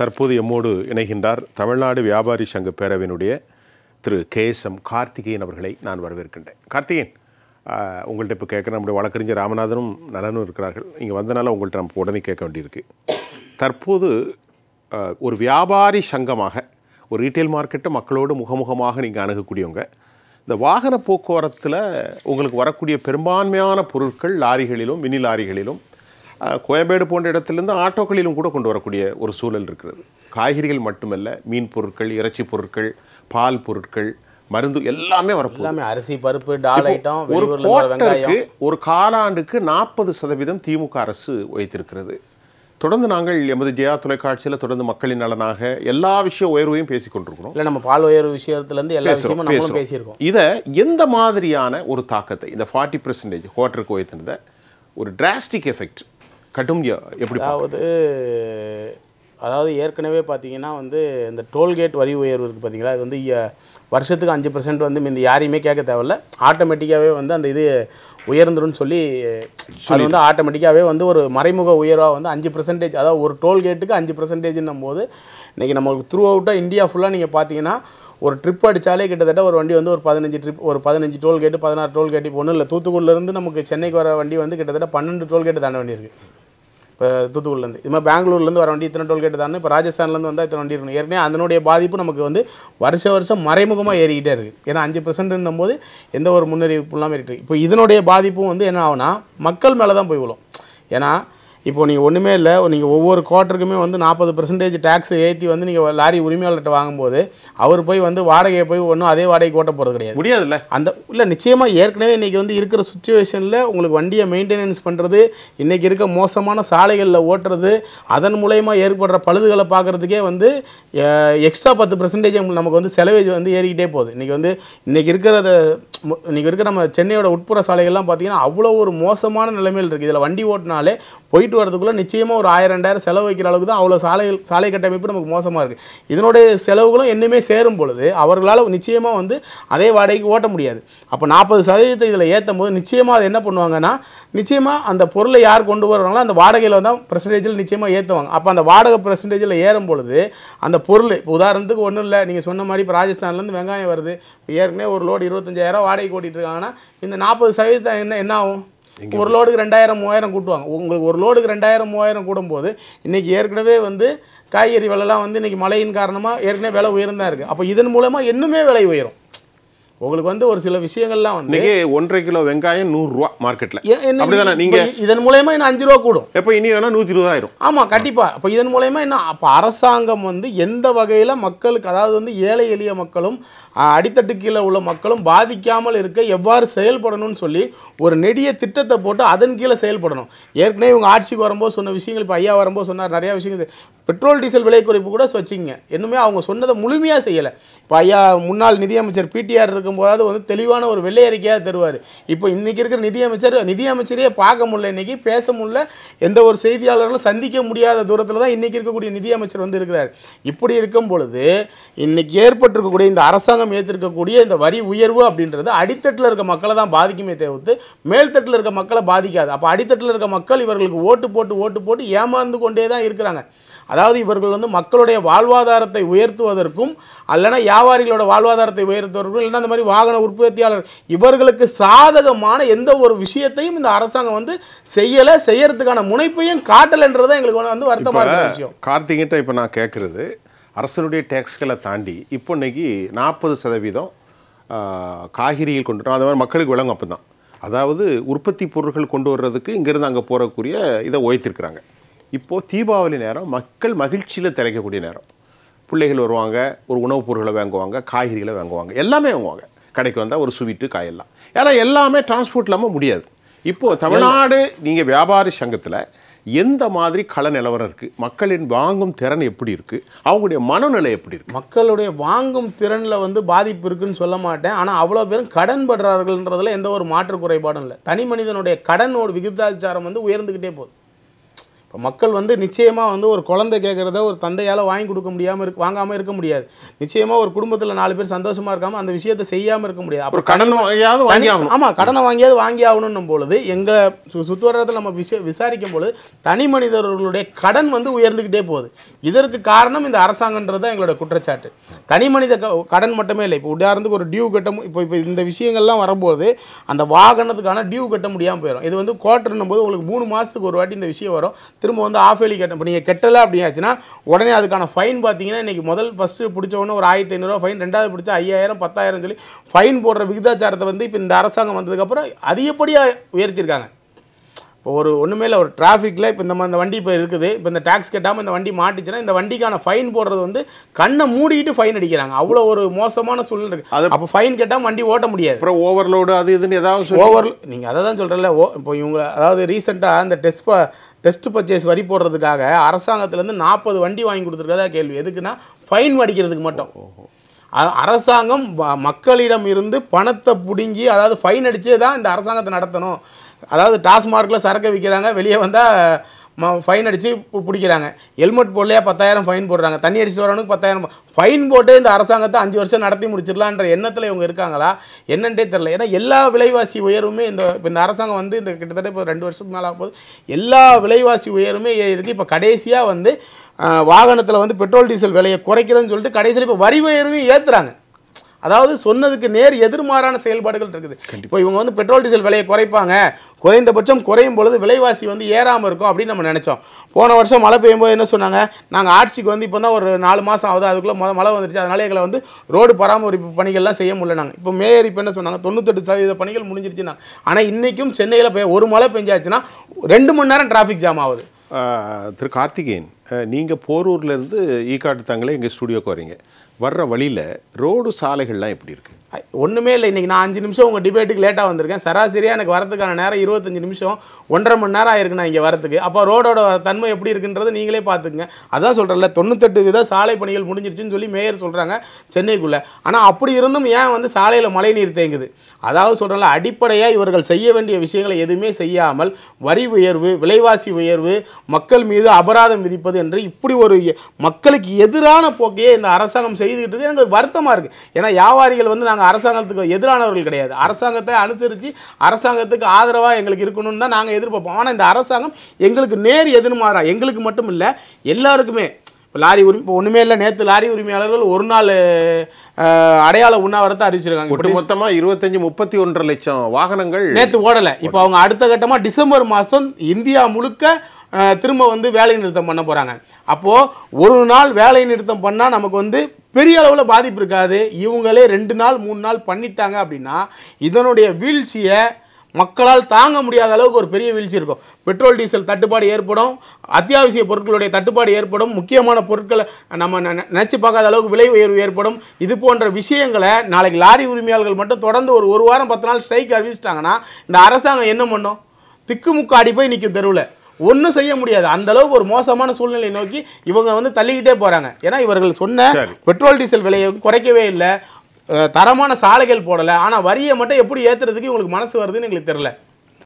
தற்போது எம்மோடு இணைகின்றார் தமிழ்நாடு வியாபாரி சங்க பேரவையினுடைய Thiru K S M Karthikeyan அவர்களை நான் வரவேற்கின்றேன் கார்த்திகேயன் உங்கள்கிட்ட இப்போ கேட்குற நம்முடைய வழக்கறிஞர் ராமநாதனும் நலனும் இருக்கிறார்கள் இங்கே வந்தனால உங்கள்கிட்ட நம்ம உடனே கேட்க வேண்டியிருக்கு தற்போது ஒரு வியாபாரி சங்கமாக ஒரு ரீட்டைல் மார்க்கெட்டை மக்களோடு முகமுகமாக நீங்கள் அணுகக்கூடியவங்க இந்த வாகன போக்குவரத்தில் உங்களுக்கு வரக்கூடிய பெரும்பான்மையான பொருட்கள் லாரிகளிலும் மினி லாரிகளிலும் கோயம்பேடு போன்ற இடத்துலேருந்து ஆட்டோக்களிலும் கூட கொண்டு வரக்கூடிய ஒரு சூழல் இருக்கிறது காய்கறிகள் மட்டுமல்ல மீன் பொருட்கள் இறைச்சி பொருட்கள் பால் பொருட்கள் மருந்து எல்லாமே வரப்போ எல்லாமே அரிசி பருப்பு டால் ஐட்டம் ஒரு கோட்டருக்கு ஒரு காலாண்டுக்கு நாற்பது சதவீதம் திமுக அரசு வைத்திருக்கிறது தொடர்ந்து நாங்கள் எமது ஜெயா தொலைக்காட்சியில் தொடர்ந்து மக்களின் நலனாக எல்லா விஷய உயர்வையும் பேசி கொண்டிருக்கிறோம் இல்லை நம்ம பால் உயர்வு விஷயத்துலேருந்து எல்லா விஷயமும் நம்மளும் பேசியிருக்கோம் இதை எந்த மாதிரியான ஒரு தாக்கத்தை இந்த ஃபார்ட்டி பர்சன்டேஜ் ஹோட்டருக்கு வைத்திருந்த ஒரு டிராஸ்டிக் எஃபெக்ட் கட்டும் எப்படி அதாவது அதாவது ஏற்கனவே பார்த்தீங்கன்னா வந்து இந்த டோல்கேட் வரி உயர்வு இருக்குது பார்த்தீங்களா இது வந்து வருஷத்துக்கு அஞ்சு பர்சன்ட் வந்து இந்த யாரையுமே கேட்க தேவையில்ல ஆட்டோமேட்டிக்காகவே வந்து அந்த இது உயர்ந்துடும் சொல்லி அது வந்து ஆட்டோமேட்டிக்காகவே வந்து ஒரு மறைமுக உயர்வாக வந்து அஞ்சு பர்சன்டேஜ் அதாவது ஒரு டோல்கேட்டுக்கு அஞ்சு பர்சன்டேஜ்னும் போது இன்றைக்கி நம்மளுக்கு த்ரூ அவுட்டாக இந்தியா ஃபுல்லாக நீங்கள் பார்த்தீங்கன்னா ஒரு ட்ரிப் அடித்தாலே கிட்டத்தட்ட ஒரு வண்டி வந்து ஒரு பதினஞ்சு ட்ரிப் ஒரு பதினஞ்சு டோல்கேட்டு பதினாறு டோல்கேட் இப்போ ஒன்றும் இல்லை தூத்துக்குடிலேருந்து நமக்கு சென்னைக்கு வர வண்டி வந்து கிட்டத்தட்ட பன்னெண்டு டோல்கேட்டு தாண்ட வேண்டியிருக்கு இப்போ தூத்துக்குடிலேருந்து இது மாதிரி பெங்களூர்லேருந்து வர வண்டி இத்தனை டோல்கேட் தானே இப்போ ராஜஸ்தான்லேருந்து வந்தால் இத்தனை வண்டி இருக்கணும் ஏற்கனவே அதனுடைய பாதிப்பு நமக்கு வந்து வருஷ வருஷம் மறைமுகமாக ஏறிக்கிட்டே இருக்குது ஏன்னா அஞ்சு பர்சன்ட்னும் போது எந்த ஒரு முன்னறிவிப்பு இல்லாமல் இருக்குது இப்போ இதனுடைய பாதிப்பும் வந்து என்ன ஆகுனா மக்கள் மேலே தான் போய் விழும் ஏன்னா இப்போது நீங்கள் ஒன்றுமே இல்லை நீங்கள் ஒவ்வொரு குவார்ட்டருக்குமே வந்து நாற்பது பெர்சன்டேஜ் டேக்ஸ் ஏற்றி வந்து நீங்கள் லாரி உரிமையாளர்கிட்ட வாங்கும்போது அவர் போய் வந்து வாடகையை போய் ஒன்றும் அதே வாடகைக்கு ஓட்ட போகிறது கிடையாது முடியாதுல்ல அந்த இல்லை நிச்சயமாக ஏற்கனவே இன்றைக்கி வந்து இருக்கிற சுச்சுவேஷனில் உங்களுக்கு வண்டியை மெயின்டெனன்ஸ் பண்ணுறது இன்றைக்கி இருக்க மோசமான சாலைகளில் ஓட்டுறது அதன் மூலயமா ஏற்படுற பழுதுகளை பார்க்குறதுக்கே வந்து எக்ஸ்ட்ரா பத்து பெர்சன்டேஜ் நமக்கு வந்து செலவேஜ் வந்து ஏறிக்கிட்டே போகுது இன்றைக்கி வந்து இன்றைக்கி இருக்கிறத இன்றைக்கி இருக்கிற நம்ம சென்னையோட உட்புற சாலைகள்லாம் பார்த்திங்கன்னா அவ்வளோ ஒரு மோசமான நிலைமையில் இருக்குது இதில் வண்டி ஓட்டினாலே போயிட்டு போயிட்டு வரதுக்குள்ளே நிச்சயமாக ஒரு ஆயிரம் ரெண்டாயிரம் செலவு வைக்கிற அளவுக்கு தான் அவ்வளோ சாலை சாலை கட்டமைப்பு நமக்கு மோசமாக இருக்குது இதனுடைய செலவுகளும் என்னமே சேரும் பொழுது அவர்களால் நிச்சயமாக வந்து அதே வாடகைக்கு ஓட்ட முடியாது அப்போ நாற்பது சதவீதத்தை இதில் ஏற்றும் போது நிச்சயமாக அது என்ன பண்ணுவாங்கன்னா நிச்சயமாக அந்த பொருளை யார் கொண்டு வர்றாங்களோ அந்த வாடகையில் தான் பர்சன்டேஜில் நிச்சயமாக ஏற்றுவாங்க அப்போ அந்த வாடகை பர்சன்டேஜில் ஏறும் பொழுது அந்த பொருள் இப்போ உதாரணத்துக்கு ஒன்றும் இல்லை நீங்கள் சொன்ன மாதிரி இப்போ ராஜஸ்தான்லேருந்து வெங்காயம் வருது ஏற்கனவே ஒரு லோடு இருபத்தஞ்சாயிரம் வாடகை ஓட்டிகிட்டு இருக்காங்கன்னா இந்த நாற்பது சதவீதம் என்ன என்ன ஆகும் ஒரு லோடுக்கு ரெண்டாயிரம் மூவாயிரம் கூட்டுவாங்க உங்களுக்கு ஒரு லோடுக்கு ரெண்டாயிரம் மூவாயிரம் கூடும்போது இன்றைக்கி ஏற்கனவே வந்து காய்கறி விலைலாம் வந்து இன்றைக்கி மழையின் காரணமாக ஏற்கனவே விலை உயர்ந்தான் இருக்குது அப்போ இதன் மூலமாக இன்னுமே விலை உயரும் உங்களுக்கு வந்து ஒரு சில விஷயங்கள்லாம் வந்து ஒன்றரை கிலோ வெங்காயம் நூறுரூவா மார்க்கெட்டில் அப்படிதானே நீங்கள் இதன் மூலயமா இன்னும் அஞ்சு ரூபா கூடும் எப்போ இனி வேணால் நூற்றி இருபது ஆயிரும் ஆமாம் கண்டிப்பாக இப்போ இதன் மூலயமா என்ன அப்போ அரசாங்கம் வந்து எந்த வகையில் மக்களுக்கு அதாவது வந்து ஏழை எளிய மக்களும் அடித்தட்டு கீழே உள்ள மக்களும் பாதிக்காமல் இருக்க எவ்வாறு செயல்படணும்னு சொல்லி ஒரு நெடிய திட்டத்தை போட்டு அதன் கீழே செயல்படணும் ஏற்கனவே இவங்க ஆட்சிக்கு வரும்போது சொன்ன விஷயங்கள் இப்போ ஐயா வரும்போது சொன்னார் நிறையா விஷயங்கள் பெட்ரோல் டீசல் விலை குறைப்பு கூட வச்சுங்க இன்னுமே அவங்க சொன்னதை முழுமையாக செய்யலை இப்போ ஐயா முன்னாள் நிதியமைச்சர் பிடிஆர் இருக்கும்போது வந்து தெளிவான ஒரு வெள்ளை அறிக்கையாக தருவார் இப்போ இன்றைக்கி இருக்கிற நிதியமைச்சர் நிதியமைச்சரே பார்க்க முடியல இன்றைக்கி பேச முடியல எந்த ஒரு செய்தியாளர்களும் சந்திக்க முடியாத தூரத்தில் தான் இன்றைக்கி இருக்கக்கூடிய நிதியமைச்சர் வந்து இருக்கிறார் இப்படி இருக்கும் பொழுது இன்றைக்கி ஏற்பட்டிருக்கக்கூடிய இந்த அரசாங்கம் ஏற்றிருக்கக்கூடிய இந்த வரி உயர்வு அப்படின்றது அடித்தட்டில் இருக்க மக்களை தான் பாதிக்குமே தவிர்த்து மேல்தட்டில் இருக்க மக்களை பாதிக்காது அப்போ அடித்தட்டில் இருக்க மக்கள் இவர்களுக்கு ஓட்டு போட்டு ஓட்டு போட்டு ஏமாந்து கொண்டே தான் இருக்கிறாங்க அதாவது இவர்கள் வந்து மக்களுடைய வாழ்வாதாரத்தை உயர்த்துவதற்கும் அல்லனா வியாபாரிகளோட வாழ்வாதாரத்தை உயர்த்துவதற்கும் இல்லைன்னா அந்த மாதிரி வாகன உற்பத்தியாளர் இவர்களுக்கு சாதகமான எந்த ஒரு விஷயத்தையும் இந்த அரசாங்கம் வந்து செய்யலை செய்யறதுக்கான முனைப்பையும் காட்டலைன்றதான் எங்களுக்கு வந்து வருத்தமாக விஷயம் கார்த்திகிட்ட இப்போ நான் கேட்குறது அரசனுடைய டேக்ஸ்களை தாண்டி இப்போ இன்றைக்கி நாற்பது சதவீதம் காய்கறிகள் கொண்டு அது மாதிரி மக்களுக்கு விளங்கும் அப்போ தான் அதாவது உற்பத்தி பொருட்கள் கொண்டு வர்றதுக்கு இங்கேருந்து அங்கே போகக்கூடிய இதை ஓய்த்திருக்கிறாங்க இப்போது தீபாவளி நேரம் மக்கள் மகிழ்ச்சியில் திளைக்கக்கூடிய நேரம் பிள்ளைகள் வருவாங்க ஒரு உணவுப் பொருட்களை வாங்குவாங்க காய்கறிகளை வாங்குவாங்க எல்லாமே வாங்குவாங்க கடைக்கு வந்தால் ஒரு ஸ்வீட்டு காயெல்லாம் ஏன்னா எல்லாமே டிரான்ஸ்போர்ட் இல்லாமல் முடியாது இப்போது தமிழ்நாடு நீங்கள் வியாபாரி சங்கத்தில் எந்த மாதிரி கள நிலவரம் இருக்குது மக்களின் வாங்கும் திறன் எப்படி இருக்குது அவங்களுடைய மனநிலை எப்படி இருக்குது மக்களுடைய வாங்கும் திறனில் வந்து பாதிப்பு இருக்குதுன்னு சொல்ல மாட்டேன் ஆனால் அவ்வளோ பேரும் கடன் படுறார்கள்ன்றதில் எந்த ஒரு மாற்று குறைபாடும் இல்லை தனி மனிதனுடைய கடனோட விகிதாச்சாரம் வந்து உயர்ந்துக்கிட்டே போகுது மக்கள் வந்து நிச்சயமாக வந்து ஒரு குழந்தை கேட்குறத ஒரு தந்தையால் வாங்கி கொடுக்க முடியாமல் இருக்கு வாங்காமல் இருக்க முடியாது நிச்சயமாக ஒரு குடும்பத்தில் நாலு பேர் சந்தோஷமாக இருக்காமல் அந்த விஷயத்தை செய்யாமல் இருக்க முடியாது அப்புறம் கடன் வாங்கியாவது வாங்கி ஆகணும் ஆமாம் கடனை வாங்கியாவது வாங்கி ஆகணும் பொழுது எங்கள் சு சுற்றுவரத்தில் நம்ம விஷ விசாரிக்கும் பொழுது தனி மனிதர்களுடைய கடன் வந்து உயர்ந்துக்கிட்டே போகுது இதற்கு காரணம் இந்த அரசாங்கன்றது தான் எங்களோட குற்றச்சாட்டு தனி மனித கடன் மட்டுமே இல்லை இப்போ உதாரணத்துக்கு ஒரு டியூ கட்ட இப்போ இப்போ இந்த விஷயங்கள்லாம் வரும்போது அந்த வாகனத்துக்கான டியூ கட்ட முடியாமல் போயிடும் இது வந்து குவார்டர்னும் போது உங்களுக்கு மூணு மாதத்துக்கு ஒரு வாட்டி இந்த விஷயம் வரும் திரும்ப வந்து ஆஃப் வேலி கட்டணும் இப்போ நீங்கள் கெட்டலை அப்படியாச்சுன்னா உடனே அதுக்கான ஃபைன் பார்த்தீங்கன்னா இன்றைக்கி முதல் ஃபஸ்ட்டு பிடிச்சவொன்னே ஒரு ஆயிரத்தி ஐநூறுரூவா ஃபைன் ரெண்டாவது பிடிச்ச ஐயாயிரம் பத்தாயிரம் சொல்லி ஃபைன் போடுற விகிதாச்சாரத்தை வந்து இப்போ இந்த அரசாங்கம் வந்ததுக்கப்புறம் அதிகப்படியாக உயர்த்தியிருக்காங்க இப்போ ஒரு ஒன்றுமே இல்லை ஒரு டிராஃபிக்கில் இப்போ இந்த இந்த வண்டி இப்போ இருக்குது இப்போ இந்த டேக்ஸ் கட்டாமல் இந்த வண்டி மாட்டிச்சுன்னா இந்த வண்டிக்கான ஃபைன் போடுறது வந்து கண்ணை மூடிக்கிட்டு ஃபைன் அடிக்கிறாங்க அவ்வளோ ஒரு மோசமான சூழ்நிலை இருக்குது அது அப்போ ஃபைன் கட்டாமல் வண்டி ஓட்ட முடியாது அப்புறம் ஓவர்லோடு அது இதுன்னு ஏதாவது ஓவர் நீங்கள் அதை தான் சொல்கிறல ஓ இப்போ இவங்க அதாவது ரீசெண்டாக அந்த டெஸ்ட் டெஸ்ட் பர்ச்சேஸ் வரி போடுறதுக்காக அரசாங்கத்துலேருந்து நாற்பது வண்டி வாங்கி கொடுத்துருக்கதா கேள்வி எதுக்குன்னா ஃபைன் அடிக்கிறதுக்கு மட்டும் அரசாங்கம் மக்களிடம் இருந்து பணத்தை பிடுங்கி அதாவது ஃபைன் அடித்து தான் இந்த அரசாங்கத்தை நடத்தணும் அதாவது டாஸ்மார்க்கில் சரக்கு விற்கிறாங்க வெளியே வந்தால் ஃபைன் அடித்து பிடிக்கிறாங்க ஹெல்மெட் போடலையா பத்தாயிரம் ஃபைன் போடுறாங்க தண்ணி அடிச்சு வரவனுக்கு பத்தாயிரம் ஃபைன் போட்டு இந்த அரசாங்கத்தை அஞ்சு வருஷம் நடத்தி முடிச்சிடலான்ற எண்ணத்தில் இவங்க இருக்காங்களா என்னன்றே தெரில ஏன்னா எல்லா விலைவாசி உயர்வுமே இந்த இப்போ இந்த அரசாங்கம் வந்து இந்த கிட்டத்தட்ட இப்போ ரெண்டு வருஷத்துக்கு மேலே போது எல்லா விலைவாசி உயர்வுமே இருக்குது இப்போ கடைசியாக வந்து வாகனத்தில் வந்து பெட்ரோல் டீசல் விலையை குறைக்கிறோன்னு சொல்லிட்டு கடைசியில் இப்போ வரி உயர்வையும் ஏற்றுறாங்க அதாவது சொன்னதுக்கு நேர் எதிர்மாறான செயல்பாடுகள் இருக்குது இப்போ இவங்க வந்து பெட்ரோல் டீசல் விலையை குறைப்பாங்க குறைந்தபட்சம் குறையும் பொழுது விலைவாசி வந்து ஏறாமல் இருக்கும் அப்படின்னு நம்ம நினச்சோம் போன வருஷம் மழை பெய்யும் போது என்ன சொன்னாங்க நாங்கள் ஆட்சிக்கு வந்து இப்போ தான் ஒரு நாலு மாதம் ஆகுது அதுக்குள்ளே மொதல் மழை வந்துருச்சு அதனால எங்களை வந்து ரோடு பராமரிப்பு பணிகள்லாம் செய்ய முடியல நாங்கள் இப்போ மேயர் இப்போ என்ன சொன்னாங்க தொண்ணூத்தெட்டு சதவீத பணிகள் முடிஞ்சிருச்சுன்னா ஆனால் இன்றைக்கும் சென்னையில் ஒரு மழை பெஞ்சாச்சுன்னா ரெண்டு மணி நேரம் டிராஃபிக் ஜாம் ஆகுது திரு கார்த்திகேயன் நீங்கள் போரூர்லேருந்து ஈக்காட்டு தாங்களே எங்கள் ஸ்டுடியோக்கு வரீங்க வர்ற வழியில் ரோடு சாலைகள்லாம் எப்படி இருக்குது ஒன்றுமே இல்லை இன்றைக்கி நான் அஞ்சு நிமிஷம் உங்கள் டிபேட்டுக்கு லேட்டாக வந்திருக்கேன் சராசரியாக எனக்கு வரதுக்கான நேரம் இருபத்தஞ்சி நிமிஷம் ஒன்றரை மணி நேரம் ஆயிருக்கு நான் இங்கே வரத்துக்கு அப்போ ரோடோட தன்மை எப்படி இருக்குன்றது நீங்களே பார்த்துக்குங்க அதான் சொல்கிறேன்ல தொண்ணூத்தெட்டு வித சாலை பணிகள் முடிஞ்சிருச்சுன்னு சொல்லி மேயர் சொல்கிறாங்க சென்னைக்குள்ளே ஆனால் அப்படி இருந்தும் ஏன் வந்து சாலையில் மழை நீர் தேங்குது அதாவது சொல்கிறேன்ல அடிப்படையாக இவர்கள் செய்ய வேண்டிய விஷயங்களை எதுவுமே செய்யாமல் வரி உயர்வு விலைவாசி உயர்வு மக்கள் மீது அபராதம் விதிப்பது என்று இப்படி ஒரு மக்களுக்கு எதிரான போக்கையே இந்த அரசாங்கம் செய்துக்கிட்டு இருக்குது எனக்கு வருத்தமாக இருக்குது ஏன்னா வியாபாரிகள் வந்து நாங்கள் நாங்கள் அரசாங்கத்துக்கு எதிரானவர்கள் கிடையாது அரசாங்கத்தை அனுசரித்து அரசாங்கத்துக்கு ஆதரவாக எங்களுக்கு இருக்கணும்னு தான் நாங்கள் எதிர்பார்ப்போம் ஆனால் இந்த அரசாங்கம் எங்களுக்கு நேர் எதிர்மாறா எங்களுக்கு மட்டும் இல்லை எல்லாருக்குமே இப்போ லாரி உரிமை இப்போ ஒன்றுமே இல்லை நேற்று லாரி உரிமையாளர்கள் ஒரு நாள் அடையாள உண்ணாவிரத்தை அறிவிச்சிருக்காங்க ஒட்டு மொத்தமாக இருபத்தஞ்சி முப்பத்தி ஒன்றரை லட்சம் வாகனங்கள் நேற்று ஓடலை இப்போ அவங்க அடுத்த கட்டமாக டிசம்பர் மாதம் இந்தியா முழுக்க திரும்ப வந்து வேலை நிறுத்தம் பண்ண போகிறாங்க அப்போது ஒரு நாள் வேலை நிறுத்தம் பண்ணால் நமக்கு வந்து பெரிய அளவில் பாதிப்பு இருக்காது இவங்களே ரெண்டு நாள் மூணு நாள் பண்ணிட்டாங்க அப்படின்னா இதனுடைய வீழ்ச்சியை மக்களால் தாங்க முடியாத அளவுக்கு ஒரு பெரிய வீழ்ச்சி இருக்கும் பெட்ரோல் டீசல் தட்டுப்பாடு ஏற்படும் அத்தியாவசிய பொருட்களுடைய தட்டுப்பாடு ஏற்படும் முக்கியமான பொருட்களை நம்ம நினச்சி பார்க்காத அளவுக்கு விலை உயர்வு ஏற்படும் இது போன்ற விஷயங்களை நாளைக்கு லாரி உரிமையாளர்கள் மட்டும் தொடர்ந்து ஒரு ஒரு வாரம் பத்து நாள் ஸ்ட்ரைக் அறிவிச்சிட்டாங்கன்னா இந்த அரசாங்கம் என்ன பண்ணும் திக்குமுக்காடி போய் நிற்கும் தெருவில் ஒன்றும் செய்ய முடியாது அந்த அளவுக்கு ஒரு மோசமான சூழ்நிலை நோக்கி இவங்க வந்து தள்ளிக்கிட்டே போகிறாங்க ஏன்னா இவர்கள் சொன்ன பெட்ரோல் டீசல் விலையை குறைக்கவே இல்லை தரமான சாலைகள் போடலை ஆனால் வரியை மட்டும் எப்படி ஏற்றுறதுக்கு இவங்களுக்கு மனசு வருதுன்னு எங்களுக்கு தெரில